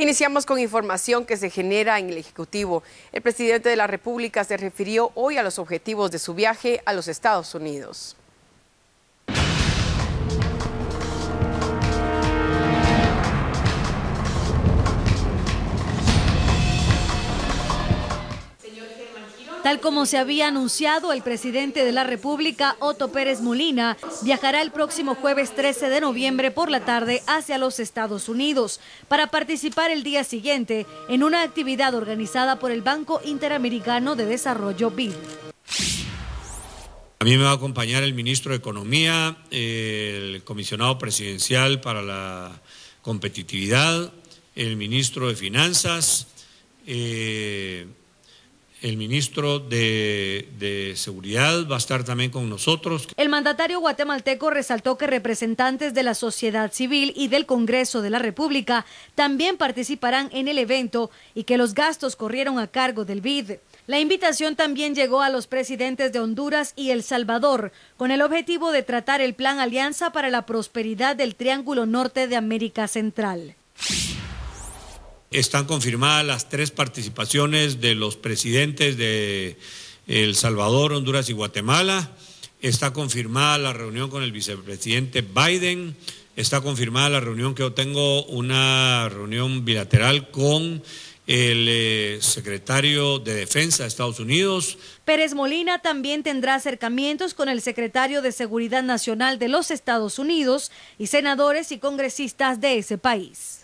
Iniciamos con información que se genera en el Ejecutivo. El presidente de la República se refirió hoy a los objetivos de su viaje a los Estados Unidos. Tal como se había anunciado, el presidente de la República, Otto Pérez Molina, viajará el próximo jueves 13 de noviembre por la tarde hacia los Estados Unidos para participar el día siguiente en una actividad organizada por el Banco Interamericano de Desarrollo BID. A mí me va a acompañar el ministro de Economía, el comisionado presidencial para la competitividad, el ministro de Finanzas, eh, el ministro de, Seguridad va a estar también con nosotros. El mandatario guatemalteco resaltó que representantes de la sociedad civil y del Congreso de la República también participarán en el evento y que los gastos corrieron a cargo del BID. La invitación también llegó a los presidentes de Honduras y El Salvador con el objetivo de tratar el plan Alianza para la Prosperidad del Triángulo Norte de América Central están confirmadas las tres participaciones de los presidentes de El Salvador, Honduras y Guatemala. Está confirmada la reunión con el vicepresidente Biden. Está confirmada la reunión que yo tengo, una reunión bilateral con el eh, secretario de Defensa de Estados Unidos. Pérez Molina también tendrá acercamientos con el secretario de Seguridad Nacional de los Estados Unidos y senadores y congresistas de ese país.